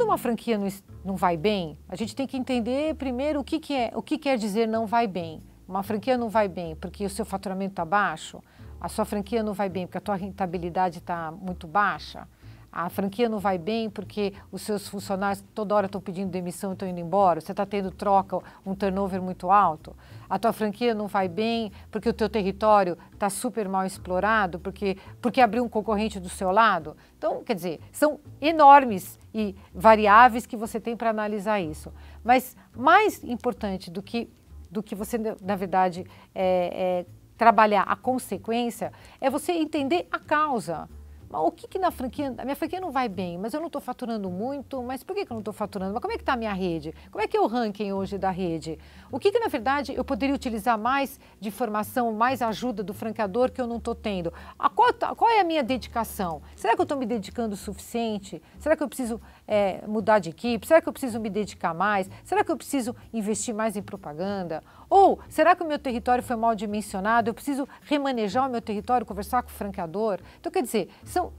quando uma franquia não, não vai bem, a gente tem que entender primeiro o que, que é, o que quer dizer não vai bem. Uma franquia não vai bem porque o seu faturamento está baixo, a sua franquia não vai bem porque a tua rentabilidade está muito baixa a franquia não vai bem porque os seus funcionários toda hora estão pedindo demissão e estão indo embora, você está tendo troca, um turnover muito alto, a tua franquia não vai bem porque o teu território está super mal explorado, porque, porque abriu um concorrente do seu lado. Então, quer dizer, são enormes e variáveis que você tem para analisar isso. Mas mais importante do que, do que você, na verdade, é, é, trabalhar a consequência é você entender a causa mas o que, que na franquia. A minha franquia não vai bem, mas eu não estou faturando muito, mas por que, que eu não estou faturando? Mas como é que está a minha rede? Como é que é o ranking hoje da rede? O que, que na verdade eu poderia utilizar mais de informação, mais ajuda do franqueador que eu não estou tendo? A qual, tá, qual, é a minha dedicação? Será que eu estou me dedicando o suficiente? Será que eu preciso é, mudar de equipe? Será que eu preciso me dedicar mais? Será que eu preciso investir mais em propaganda? Ou será que o meu território foi mal dimensionado? Eu preciso remanejar o meu território, conversar com o franqueador? Então, quer dizer, são são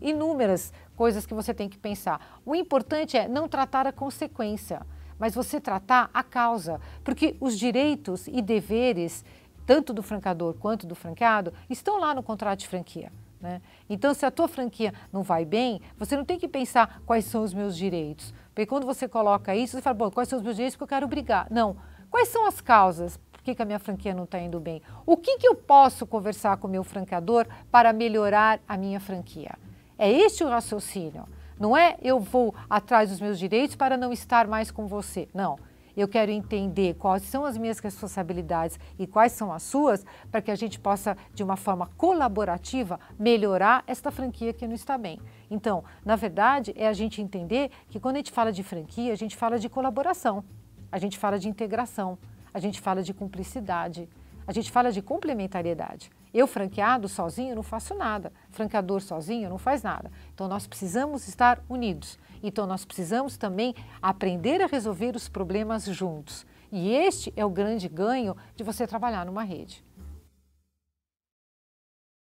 inúmeras coisas que você tem que pensar. O importante é não tratar a consequência, mas você tratar a causa, porque os direitos e deveres, tanto do francador quanto do franqueado, estão lá no contrato de franquia. Né? Então, se a tua franquia não vai bem, você não tem que pensar quais são os meus direitos. Porque quando você coloca isso, você fala, bom, quais são os meus direitos que eu quero brigar. Não. Quais são as causas? que, que a minha franquia não está indo bem? O que, que eu posso conversar com o meu franqueador para melhorar a minha franquia? É este o raciocínio. Não é eu vou atrás dos meus direitos para não estar mais com você. Não. Eu quero entender quais são as minhas responsabilidades e quais são as suas, para que a gente possa, de uma forma colaborativa, melhorar esta franquia que não está bem. Então, na verdade, é a gente entender que quando a gente fala de franquia, a gente fala de colaboração, a gente fala de integração a gente fala de cumplicidade, a gente fala de complementariedade. Eu, franqueado, sozinho não faço nada, franqueador sozinho não faz nada. Então, nós precisamos estar unidos. Então, nós precisamos também aprender a resolver os problemas juntos. E este é o grande ganho de você trabalhar numa rede.